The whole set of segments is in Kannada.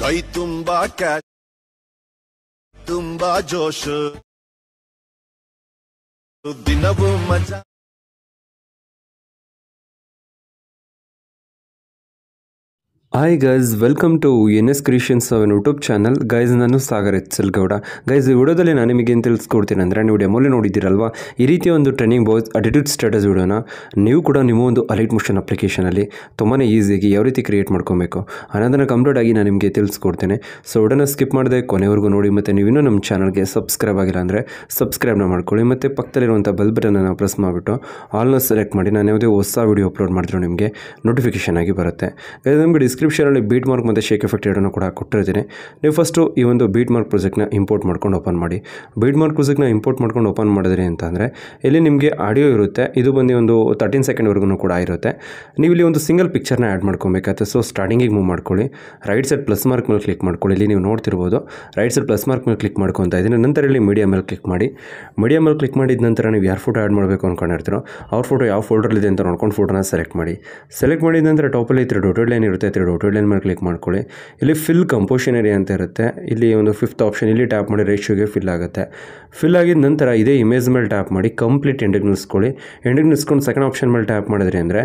ಕೈ ತುಂಬಾ ಕ್ಯಾಚ್ ತುಂಬಾ ಜೋಶ್ ದಿನವೂ ಮಜಾ hi guys welcome to N S creations ಅವನ್ ಯೂಟ್ಯೂಬ್ ಚಾನಲ್ ಗೈಸ್ ನಾನು ಸಾಗರ್ ಗೌಡ ಗೈಸ್ ಈ ವಿಡಿಯೋದಲ್ಲಿ ನಾನು ನಿಮಗೆ ಏನು ತಿಳಿಸ್ಕೊಡ್ತೀನಿ ಅಂದರೆ ನೀವು ಡೆಮೋಲಿ ನೋಡಿದ್ದೀರಲ್ವ ಈ ರೀತಿಯ ಒಂದು ಟ್ರೈನಿಂಗ್ ಬೋಸ್ ಅಟಿಟ್ಯೂಡ್ ಸ್ಟೇಟಸ್ ವಿಡಿಯೋನ ನೀವು ಕೂಡ ನಿಮ್ಮ ಒಂದು ಅಲೈಟ್ ಮೋಷನ್ ಅಪ್ಲಿಕೇಶನಲ್ಲಿ ತುಂಬಾ ಈಸಿಯಾಗಿ ಯಾವ ರೀತಿ ಕ್ರಿಯೇಟ್ ಮಾಡ್ಕೊಬೇಕು ಅನ್ನೋದನ್ನು ಕಂಪ್ಲೀಟ್ ಆಗಿ ನಾನು ನಿಮಗೆ ತಿಳಿಸ್ಕೊಡ್ತೇನೆ ಸೊ ವಿಡಿಯೋನ ಸ್ಕಿಪ್ ಮಾಡಿದೆ ಕೊನೆವರೆಗೂ ನೋಡಿ ಮತ್ತು ಇನ್ನೂ ನಮ್ಮ ಚಾನಲ್ಗೆ ಸಬ್ಸ್ಕ್ರೈಬ್ ಆಗಿಲ್ಲ ಅಂದರೆ ಸಬ್ಸ್ಕ್ರೈಬ್ನ ಮಾಡ್ಕೊಳ್ಳಿ ಮತ್ತು ಪಕ್ಕದಲ್ಲಿರುವಂಥ ಬೆಲ್ ಬಟನನ್ನು ಪ್ರೆಸ್ ಮಾಡಿಬಿಟ್ಟು ಆಲ್ನ ಸೆಲೆಕ್ಟ್ ಮಾಡಿ ನಾನು ಯಾವುದೇ ಹೊಸ ವಿಡಿಯೋ ಅಪ್ಲೋಡ್ ಮಾಡಿದ್ರು ನಿಮಗೆ ನೋಟಿಫಿಕೇಶನ್ ಆಗಿ ಬರುತ್ತೆ ಗೈಸ್ ನಮಗೆ ಡಿಸ್ ಡಿಸ್ಕ್ರಿಪ್ಷನಲ್ಲಿ ಬೀಟ್ ಮಾರ್ಕ್ ಮತ್ತು ಶೇಕ್ ಎಫೆಕ್ಟ್ ಎರಡನ್ನು ಕೂಡ ಕೊಟ್ಟಿರ್ತೀನಿ ನೀವು ಫಸ್ಟು ಈ ಒಂದು ಬೀಟ್ ಮಾರ್ಕ್ ಪ್ರೊಜೆಕ್ಟ್ನ ಇಂಪೋರ್ಟ್ ಮಾಡ್ಕೊಂಡು ಓಪನ್ ಮಾಡಿ ಬೀಟ್ ಮಾರ್ಕ್ ಪ್ರೊಜೆಕ್ಟ್ನ ಇಂಪೋರ್ಟ್ ಮಾಡ್ಕೊಂಡು ಓಪನ್ ಮಾಡಿದ್ರಿ ಅಂತಂದರೆ ಇಲ್ಲಿ ನಿಮಗೆ ಆಡಿಯೋ ಇರುತ್ತೆ ಇದು ಬಂದು ಒಂದು ತರ್ಟೀನ್ ಸೆಕೆಂಡ್ವರೆಗೂ ಕೂಡ ಇರುತ್ತೆ ನೀವು ಇಲ್ಲಿ ಒಂದು ಸಿಂಗಲ್ ಪಿಕ್ಚರ್ನ ಆ್ಯಡ್ ಮಾಡ್ಕೊಬೇಕಾಗುತ್ತೆ ಸೊ ಸ್ಟಾರ್ಟಿಂಗಿಗೆ ಮೂವ್ ಮಾಡ್ಕೊಳ್ಳಿ ರೈಟ್ ಸೈಡ್ ಪ್ಲಸ್ ಮಾರ್ಕ್ ಮೇಲೆ ಕ್ಲಿಕ್ ಮಾಡ್ಕೊಳ್ಳಿ ಇಲ್ಲಿ ನೀವು ನೋಡ್ತಿರ್ಬೋದು ರೈಟ್ ಸೈಡ್ ಪ್ಲಸ್ ಮಾರ್ಕ್ ಮೇಲೆ ಕ್ಲಿಕ್ ಮಾಡ್ಕೊತಾ ಇದ್ದೀನಿ ನಂತರ ಇಲ್ಲಿ ಮೀಡಿಯಾ ಮೇಲೆ ಕ್ಲಿಕ್ ಮಾಡಿ ಮೀಡಿಯಾ ಮೇಲೆ ಕ್ಲಿಕ್ ಮಾಡಿದ ನಂತರ ನೀವು ಯಾರು ಫೋಟೋ ಆ್ಯಡ್ ಮಾಡಬೇಕು ಅಂದ್ಕೊಂಡಿರ್ತೀರೋ ಅವ್ರ ಫೋಟೋ ಯಾವ ಫೋಲ್ಡರ್ ಇದೆ ಅಂತ ನೋಡ್ಕೊಂಡು ಫೋಟೋನ ಸೆಲೆಕ್ಟ್ ಮಾಡಿ ಸೆಲೆಕ್ಟ್ ಮಾಡಿದ ನಂತರ ಟಾಪಲ್ಲಿ ತ್ರೀ ಡೊಟೆಡ್ ಲೈನ್ ಇರುತ್ತೆ ತ್ರೀ ರೋಟೇಟ್ ಲೈನ್ ಮೇಲೆ ಕ್ಲಿಕ್ ಮಾಡ್ಕೊಳ್ಳಿ ಇಲ್ಲಿ ಫಿಲ್ ಕಂಪೋಷನ್ ಅಂತ ಇರುತ್ತೆ ಇಲ್ಲಿ ಒಂದು ಫಿಫ್ತ್ ಆಪ್ಷನ್ ಇಲ್ಲಿ ಟ್ಯಾಪ್ ಮಾಡಿ ರೇಷ್ಯೋಗೆ ಫಿಲ್ ಆಗುತ್ತೆ ಫಿಲ್ ಆಗಿದ ನಂತರ ಇದೇ ಇಮೇಜ್ ಮೇಲೆ ಟ್ಯಾಪ್ ಮಾಡಿ ಕಂಪ್ಲೀಟ್ ಎಂಡಿಗೆ ನಿಲ್ಸ್ಕೊಳ್ಳಿ ಎಂಡಿಗೆ ನಿಲ್ಸ್ಕೊಂಡು ಸೆಕೆಂಡ್ ಆಪ್ಷನ್ ಮೇಲೆ ಟ್ಯಾಪ್ ಮಾಡಿದ್ರಿ ಅಂದರೆ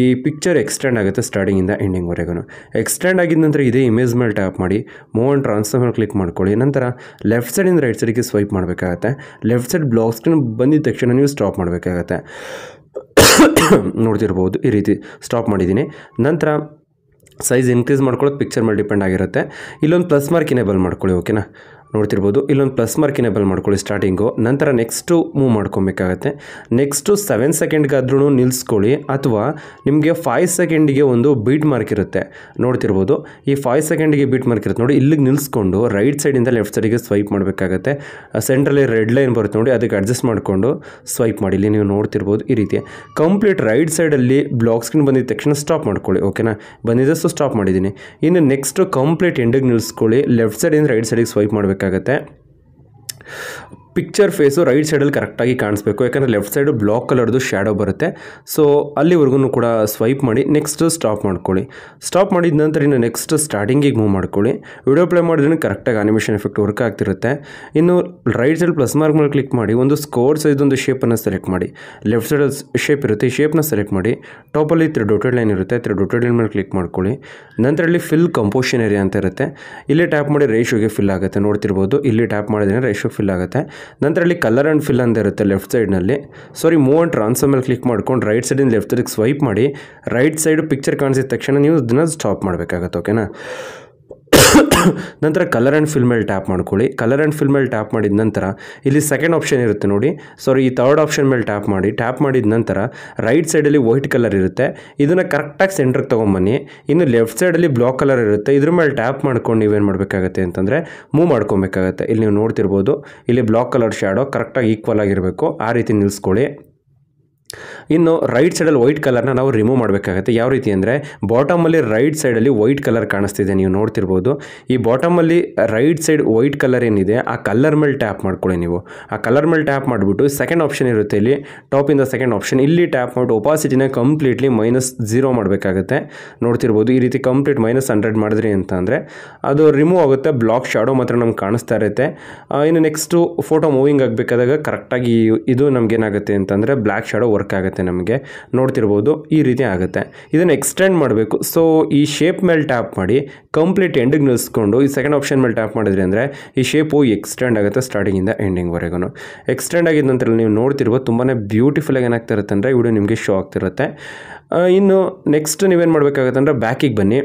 ಈ ಪಿಕ್ಚರ್ ಎಕ್ಸ್ಟೆಂಡ್ ಆಗುತ್ತೆ ಸ್ಟಾರ್ಟಿಂಗಿಂದ ಎಂಡಿಂಗ್ವರೆಗೂ ಎಕ್ಸ್ಟೆಂಡ್ ಆಗಿದ ನಂತರ ಇದೇ ಇಮೇಜ್ ಮೇಲೆ ಟ್ಯಾಪ್ ಮಾಡಿ ಮೂವ್ ಟ್ರಾನ್ಸ್ಫರ್ ಮೇಲೆ ಕ್ಲಿಕ್ ಮಾಡ್ಕೊಳ್ಳಿ ನಂತರ ಲೆಫ್ಟ್ ಸೈಡಿಂದ ರೈಟ್ ಸೈಡಿಗೆ ಸ್ವೈಪ್ ಮಾಡಬೇಕಾಗತ್ತೆ ಲೆಫ್ಟ್ ಸೈಡ್ ಬ್ಲಾಕ್ ಸ್ಕ್ರೀನ್ ಬಂದಿದ ತಕ್ಷಣ ನೀವು ಸ್ಟಾಪ್ ಮಾಡಬೇಕಾಗತ್ತೆ ನೋಡ್ತಿರ್ಬೋದು ಈ ರೀತಿ ಸ್ಟಾಪ್ ಮಾಡಿದ್ದೀನಿ ನಂತರ ಸೈಜ್ ಇನ್ಕ್ರೀಸ್ ಮಾಡ್ಕೊಳ್ಳೋದು ಪಿಕ್ಚರ್ ಮೇಲೆ ಡಿಪೆಂಡ್ ಆಗಿರುತ್ತೆ ಇಲ್ಲೊಂದು ಪ್ಲಸ್ ಮಾರ್ಕ್ ಇನೇಬಲ್ ಮಾಡ್ಕೊಳ್ಳಿ ಓಕೆನಾ ನೋಡ್ತಿರ್ಬೋದು ಇಲ್ಲೊಂದು ಪ್ಲಸ್ ಮಾರ್ಕ್ ಇನೇಬಲ್ ಮಾಡ್ಕೊಳ್ಳಿ ಸ್ಟಾರ್ಟಿಂಗು ನಂತರ ನೆಕ್ಸ್ಟು ಮೂವ್ ಮಾಡ್ಕೊಬೇಕಾಗತ್ತೆ ನೆಕ್ಸ್ಟು ಸೆವೆನ್ ಸೆಕೆಂಡ್ಗಾದ್ರೂ ನಿಲ್ಲಿಸ್ಕೊಳ್ಳಿ ಅಥವಾ ನಿಮಗೆ ಫೈವ್ ಸೆಕೆಂಡಿಗೆ ಒಂದು ಬೀಟ್ ಮಾರ್ಕ್ ಇರುತ್ತೆ ನೋಡ್ತಿರ್ಬೋದು ಈ ಫೈವ್ ಸೆಕೆಂಡಿಗೆ ಬೀಟ್ ಮಾರ್ಕ್ ಇರುತ್ತೆ ನೋಡಿ ಇಲ್ಲಿಗೆ ನಿಲ್ಲಿಸ್ಕೊಂಡು ರೈಟ್ ಸೈಡಿಂದ ಲೆಫ್ಟ್ ಸೈಡಿಗೆ ಸ್ವೈಪ್ ಮಾಡಬೇಕಾಗತ್ತೆ ಸೆಂಟ್ರಲ್ಲಿ ರೆಡ್ ಲೈನ್ ಬರುತ್ತೆ ನೋಡಿ ಅದಕ್ಕೆ ಅಡ್ಜಸ್ಟ್ ಮಾಡಿಕೊಂಡು ಸ್ವೈಪ್ ಮಾಡಿ ಇಲ್ಲಿ ನೀವು ನೋಡ್ತಿರ್ಬೋದು ಈ ರೀತಿ ಕಂಪ್ಲೀಟ್ ರೈಟ್ ಸೈಡಲ್ಲಿ ಬ್ಲಾಕ್ ಸ್ಕ್ರೀನ್ ಬಂದಿದ ತಕ್ಷಣ ಸ್ಟಾಪ್ ಮಾಡ್ಕೊಳ್ಳಿ ಓಕೆನಾ ಬಂದಿದ್ದಷ್ಟು ಸ್ಟಾಪ್ ಮಾಡಿದ್ದೀನಿ ಇನ್ನು ನೆಕ್ಸ್ಟ್ ಕಂಪ್ಲೀಟ್ ಎಂಡಿಗೆ ನಿಲ್ಲಿಸ್ಕೊಳ್ಳಿ ಲೆಫ್ಟ್ ಸೈಡಿಂದ ರೈಟ್ ಸೈಡಿಗೆ ಸ್ವೈಪ್ ಮಾಡಬೇಕು ಮಾಡಬೇಕಾಗತ್ತೆ ಪಿಕ್ಚರ್ ಫೇಸು ರೈಟ್ ಸೈಡಲ್ಲಿ ಕರೆಕ್ಟಾಗಿ ಕಾಣಿಸ್ಬೇಕು ಯಾಕಂದರೆ ಲೆಫ್ಟ್ ಸೈಡು ಬ್ಲಾಕ್ ಕಲರ್ದು ಶ್ಯಾಡೋ ಬರುತ್ತೆ ಸೊ ಅಲ್ಲಿವರೆಗೂ ಕೂಡ ಸ್ವೈಪ್ ಮಾಡಿ ನೆಕ್ಸ್ಟ್ ಸ್ಟಾಪ್ ಮಾಡ್ಕೊಳ್ಳಿ ಸ್ಟಾಪ್ ಮಾಡಿದ ನಂತರ ಇನ್ನು ನೆಕ್ಸ್ಟ್ ಸ್ಟಾರ್ಟಿಂಗಿಗೆ ಮೂವ್ ಮಾಡ್ಕೊಳ್ಳಿ ವಿಡಿಯೋ ಪ್ಲೇ ಮಾಡಿದ್ರೆ ಕರೆಕ್ಟಾಗಿ ಅನಿಮೇಷನ್ ಎಫೆಕ್ಟ್ ವರ್ಕ್ ಆಗ್ತಿರುತ್ತೆ ಇನ್ನು ರೈಟ್ ಸೈಡ್ ಪ್ಲಸ್ ಮಾರ್ಕ್ ಮೇಲೆ ಕ್ಲಿಕ್ ಮಾಡಿ ಒಂದು ಸ್ಕೋರ್ ಸೈಜೊಂದು ಶೇಪನ್ನು ಸೆಲೆಕ್ಟ್ ಮಾಡಿ ಲೆಫ್ಟ್ ಸೈಡ್ ಶೇಪ್ ಇರುತ್ತೆ ಈ ಶೇಪ್ನ ಸೆಲೆಕ್ಟ್ ಮಾಡಿ ಟಾಪಲ್ಲಿ ತ್ರೀ ಡೊಟೆಡ್ ಲೈನ್ ಇರುತ್ತೆ ತ್ರೀ ಡೊಟೆಡ್ ಲೈನ್ ಮೇಲೆ ಕ್ಲಿಕ್ ಮಾಡ್ಕೊಳ್ಳಿ ನಂತರ ಇಲ್ಲಿ ಫಿಲ್ ಕಂಪೋಷನ್ ಏರಿಯಾ ಅಂತ ಇರುತ್ತೆ ಇಲ್ಲಿ ಟ್ಯಾಪ್ ಮಾಡಿ ರೇಷೋಗೆ ಫಿಲ್ ಆಗುತ್ತೆ ನೋಡ್ತಿರ್ಬೋದು ಇಲ್ಲಿ ಟ್ಯಾಪ್ ಮಾಡಿದ್ರೆ ರೇಷೋ ಫಿಲ್ ಆಗುತ್ತೆ ನಂತರ ಅಲ್ಲಿ ಕಲರ್ ಆ್ಯಂಡ್ ಫಿಲ್ ಅಂತ ಇರುತ್ತೆ ಲೆಫ್ಟ್ ಸೈಡ್ನಲ್ಲಿ ಸಾರಿ ಮೂವ್ ಆ್ಯಂಡ್ ಟ್ರಾನ್ಸ್ಫರ್ ಮೇಲೆ ಕ್ಲಿಕ್ ಮಾಡ್ಕೊಂಡು ರೈಟ್ ಸೈಡಿಂದ ಲೆಫ್ಟ್ ಸೈಡಿಗೆ ಸ್ವೈಪ್ ಮಾಡಿ ರೈಟ್ ಸೈಡ್ ಪಿಕ್ಚರ್ ಕಾಣಿಸಿದ ತಕ್ಷಣ ನೀವು ಇದನ್ನ ಸ್ಟಾಪ್ ಮಾಡಬೇಕಾಗುತ್ತೆ ಓಕೆನಾ ನಂತರ ಕಲರ್ ಆ್ಯಂಡ್ ಫಿಲ್ ಮೇಲೆ ಟ್ಯಾಪ್ ಮಾಡ್ಕೊಳ್ಳಿ ಕಲರ್ ಆ್ಯಂಡ್ ಫಿಲ್ ಮೇಲೆ ಟ್ಯಾಪ್ ಮಾಡಿದ ನಂತರ ಇಲ್ಲಿ ಸೆಕೆಂಡ್ ಆಪ್ಷನ್ ಇರುತ್ತೆ ನೋಡಿ ಸಾರಿ ಈ ತರ್ಡ್ ಆಪ್ಷನ್ ಮೇಲೆ ಟ್ಯಾಪ್ ಮಾಡಿ ಟ್ಯಾಪ್ ಮಾಡಿದ ನಂತರ ರೈಟ್ ಸೈಡಲ್ಲಿ ವೈಟ್ ಕಲರ್ ಇರುತ್ತೆ ಇದನ್ನು ಕರೆಕ್ಟಾಗಿ ಸೆಂಟ್ರಿಗೆ ತೊಗೊಂಬನ್ನಿ ಇನ್ನು ಲೆಫ್ಟ್ ಸೈಡಲ್ಲಿ ಬ್ಲಾಕ್ ಕಲರ್ ಇರುತ್ತೆ ಇದ್ರ ಮೇಲೆ ಟ್ಯಾಪ್ ಮಾಡ್ಕೊಂಡು ನೀವೇನು ಮಾಡಬೇಕಾಗತ್ತೆ ಅಂತಂದರೆ ಮೂವ್ ಮಾಡ್ಕೊಬೇಕಾಗತ್ತೆ ಇಲ್ಲಿ ನೀವು ನೋಡ್ತಿರ್ಬೋದು ಇಲ್ಲಿ ಬ್ಲಾಕ್ ಕಲರ್ ಶ್ಯಾಡೋ ಕರೆಕ್ಟಾಗಿ ಈಕ್ವಲ್ ಆಗಿರಬೇಕು ಆ ರೀತಿ ನಿಲ್ಲಿಸ್ಕೊಳ್ಳಿ ಇನ್ನು ರೈಟ್ ಸೈಡಲ್ಲಿ ವೈಟ್ ಕಲರ್ನ ನಾವು ರಿಮೂವ್ ಮಾಡಬೇಕಾಗುತ್ತೆ ಯಾವ ರೀತಿ ಅಂದರೆ ಬಾಟಮಲ್ಲಿ ರೈಟ್ ಸೈಡಲ್ಲಿ ವೈಟ್ ಕಲರ್ ಕಾಣಿಸ್ತಿದೆ ನೀವು ನೋಡ್ತಿರ್ಬೋದು ಈ ಬಾಟಮಲ್ಲಿ ರೈಟ್ ಸೈಡ್ ವೈಟ್ ಕಲರ್ ಏನಿದೆ ಆ ಕಲರ್ ಮೇಲೆ ಟ್ಯಾಪ್ ಮಾಡ್ಕೊಳ್ಳಿ ನೀವು ಆ ಕಲರ್ ಮೇಲೆ ಟ್ಯಾಪ್ ಮಾಡಿಬಿಟ್ಟು ಸೆಕೆಂಡ್ ಆಪ್ಷನ್ ಇರುತ್ತೆ ಇಲ್ಲಿ ಟಾಪಿಂದ ಸೆಕೆಂಡ್ ಆಪ್ಷನ್ ಇಲ್ಲಿ ಟ್ಯಾಪ್ ಮಾಡಿ ಒಪಾಸಿಟಿನ ಕಂಪ್ಲೀಟ್ಲಿ ಮೈನಸ್ ಜೀರೋ ಮಾಡಬೇಕಾಗುತ್ತೆ ನೋಡ್ತಿರ್ಬೋದು ಈ ರೀತಿ ಕಂಪ್ಲೀಟ್ ಮೈನಸ್ ಹಂಡ್ರೆಡ್ ಮಾಡಿದ್ರಿ ಅಂತ ಅಂದರೆ ಅದು ರಿಮೂವ್ ಆಗುತ್ತೆ ಬ್ಲಾಕ್ ಶಾಡೋ ಮಾತ್ರ ನಮ್ಗೆ ಕಾಣಿಸ್ತಾ ಇರುತ್ತೆ ಇನ್ನು ನೆಕ್ಸ್ಟು ಫೋಟೋ ಮೂವಿಂಗ್ ಆಗಬೇಕಾದಾಗ ಕರೆಕ್ಟಾಗಿ ಇದು ನಮಗೇನಾಗುತ್ತೆ ಅಂತಂದರೆ ಬ್ಲ್ಯಾಕ್ ಶಾಡೋ ವರ್ಕ್ ಆಗುತ್ತೆ ಆಗುತ್ತೆ ನಮಗೆ ನೋಡ್ತಿರ್ಬೋದು ಈ ರೀತಿ ಆಗುತ್ತೆ ಇದನ್ನು ಎಕ್ಸ್ಟೆಂಡ್ ಮಾಡಬೇಕು ಸೊ ಈ ಶೇಪ್ ಮೇಲೆ ಟ್ಯಾಪ್ ಮಾಡಿ ಕಂಪ್ಲೀಟ್ ಎಂಡಿಗೆ ನಿಲ್ಲಿಸ್ಕೊಂಡು ಈ ಸೆಕೆಂಡ್ ಆಪ್ಷನ್ ಮೇಲೆ ಟ್ಯಾಪ್ ಮಾಡಿದ್ರೆ ಅಂದರೆ ಈ ಶೇಪು ಎಕ್ಸ್ಟೆಂಡ್ ಆಗುತ್ತೆ ಸ್ಟಾರ್ಟಿಂಗಿಂದ ಎಂಡಿಂಗ್ವರೆಗೂ ಎಕ್ಸ್ಟೆಂಡ್ ಆಗಿದ ನಂತರ ನೀವು ನೋಡ್ತಿರ್ಬೋದು ತುಂಬಾ ಬ್ಯೂಟಿಫುಲ್ ಆಗಿ ಇರುತ್ತೆ ಅಂದರೆ ವಿಡಿಯೋ ನಿಮಗೆ ಶೋ ಆಗ್ತಿರುತ್ತೆ ಇನ್ನು ನೆಕ್ಸ್ಟ್ ನೀವೇನು ಮಾಡಬೇಕಾಗುತ್ತೆ ಅಂದರೆ ಬ್ಯಾಕಿಗೆ ಬನ್ನಿ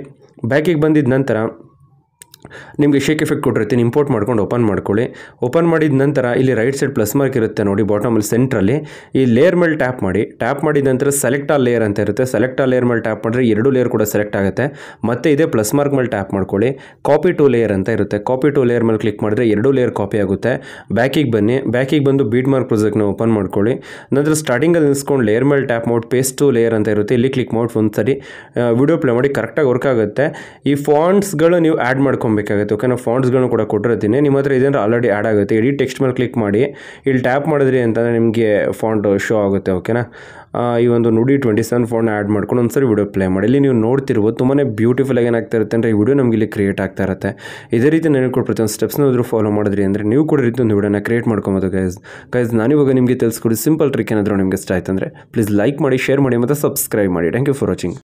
ಬ್ಯಾಕಿಗೆ ಬಂದಿದ್ದ ನಂತರ ನಿಮಗೆ ಶೇಕ್ ಎಫೆಕ್ಟ್ ಕೊಟ್ಟಿರ್ತೀನಿ ಇಂಪೋರ್ಟ್ ಮಾಡ್ಕೊಂಡು ಓಪನ್ ಮಾಡ್ಕೊಳ್ಳಿ ಓಪನ್ ಮಾಡಿದ ನಂತರ ಇಲ್ಲಿ ರೈಟ್ ಸೈಡ್ ಪ್ಲಸ್ ಮಾರ್ಕ್ ಇರುತ್ತೆ ನೋಡಿ ಬಾಟಮಲ್ಲಿ ಸೆಂಟ್ರಲ್ಲಿ ಈ ಲೇಯರ್ ಮೇಲೆ ಟ್ಯಾಪ್ ಮಾಡಿ ಟ್ಯಾಪ್ ಮಾಡಿದ ನಂತರ ಸೆಲೆಕ್ಟ್ ಆ ಲೇಯರ್ ಅಂತ ಇರುತ್ತೆ ಸೆಲೆಕ್ಟ್ ಆ ಲೇಯರ್ ಮೇಲೆ ಟ್ಯಾಪ್ ಮಾಡಿದ್ರೆ ಎರಡು ಲೇಯರ್ ಕೂಡ ಸೆಲೆಕ್ಟ್ ಆಗುತ್ತೆ ಮತ್ತೆ ಇದೇ ಪ್ಲಸ್ ಮಾರ್ಕ್ ಮೇಲೆ ಟ್ಯಾಪ್ ಮಾಡ್ಕೊಳ್ಳಿ ಕಾಪಿ ಟು ಲೇಯರ್ ಅಂತ ಇರುತ್ತೆ ಕಾಪಿ ಟು ಲೇಯರ್ ಮೇಲೆ ಕ್ಲಿಕ್ ಮಾಡಿದ್ರೆ ಎರಡು ಲೇಯರ್ ಕಾಪಿ ಆಗುತ್ತೆ ಬ್ಯಾಕಿಗೆ ಬನ್ನಿ ಬ್ಯಾಕಿಗೆ ಬಂದು ಬೀಟ್ ಮಾರ್ಕ್ ಪ್ರೊಜೆಕ್ಟ್ನ ಓಪನ್ ಮಾಡ್ಕೊಳ್ಳಿ ನಂತರ ಸ್ಟಾರ್ಟಿಂಗಲ್ಲಿ ನಿಲ್ಸ್ಕೊಂಡು ಲೇಯರ್ ಮೇಲೆ ಟ್ಯಾಪ್ ಮಾಡಿ ಪೇಸ್ಟ್ ಟು ಲೇಯರ್ ಅಂತ ಇರುತ್ತೆ ಇಲ್ಲಿ ಕ್ಲಿಕ್ ಮಾಡಿ ಒಂದು ಸರಿ ವಿಡಿಯೋ ಪ್ಲೇ ಮಾಡಿ ಕರೆಕ್ಟಾಗಿ ವರ್ಕ್ ಆಗುತ್ತೆ ಈ ಫಾಂಟ್ಸ್ಗಳು ನೀವು ಆ್ಯಡ್ ಮಾಡ್ಕೊಬೇಕು ಮಾಡ್ಕೋಬೇಕಾಗುತ್ತೆ ಓಕೆ ನಾವು ಫಾಂಟ್ಸ್ಗಳನ್ನ ಕೂಡ ಕೊಟ್ಟಿರ್ತೀನಿ ನಿಮ್ಮ ಹತ್ರ ಇದೇನರ ಆಲ್ರೆಡಿ ಆ್ಯಡ್ ಆಗುತ್ತೆ ಇಡೀ ಟೆಕ್ಸ್ಟ್ ಮೇಲೆ ಕ್ಲಿಕ್ ಮಾಡಿ ಇಲ್ಲಿ ಟ್ಯಾಪ್ ಮಾಡಿದ್ರಿ ಅಂತಂದರೆ ನಿಮಗೆ ಫಾಂಟ್ ಶೋ ಆಗುತ್ತೆ ಓಕೆನಾ ಈ ಒಂದು ನುಡಿ ಟ್ವೆಂಟಿ ಸೆವೆನ್ ಫೋನ್ ಆ್ಯಡ್ ಮಾಡ್ಕೊಂಡು ಒಂದ್ಸರಿ ವಿಡಿಯೋ ಪ್ಲೇ ಮಾಡಿ ಇಲ್ಲಿ ನೀವು ನೋಡ್ತಿರ್ಬೋದು ತುಂಬಾ ಬ್ಯೂಟಿಫುಲ್ ಆಗಿ ಏನಾಗ್ತಾ ಇರುತ್ತೆ ಅಂದರೆ ಈ ವಿಡಿಯೋ ನಮಗೆ ಇಲ್ಲಿ ಕ್ರಿಯೇಟ್ ಆಗ್ತಾ ಇರುತ್ತೆ ಇದೇ ರೀತಿ ನನಗೆ ಕೂಡ ಪ್ರತಿಯೊಂದು ಸ್ಟೆಪ್ಸ್ನ ಫಾಲೋ ಮಾಡಿದ್ರಿ ಅಂದರೆ ನೀವು ಕೂಡ ರೀತಿ ಒಂದು ವಿಡಿಯೋನ ಕ್ರಿಯೇಟ್ ಮಾಡ್ಕೊಬೋದು ಗೈಸ್ ಗೈಸ್ ಇವಾಗ ನಿಮಗೆ ತಿಳಿಸ್ಕೊಡಿ ಸಿಂಪಲ್ ಟ್ರಿಕ್ ಏನಾದರೂ ನಿಮಗೆ ಇಷ್ಟ ಆಯ್ತು ಅಂದರೆ ಪ್ಲೀಸ್ ಲೈಕ್ ಮಾಡಿ ಶೇರ್ ಮಾಡಿ ಮತ್ತು ಸಬ್ಸ್ಕ್ರೈಬ್ ಮಾಡಿ ಥ್ಯಾಂಕ್ ಯು ಫಾರ್ ವಾಚಿಂಗ್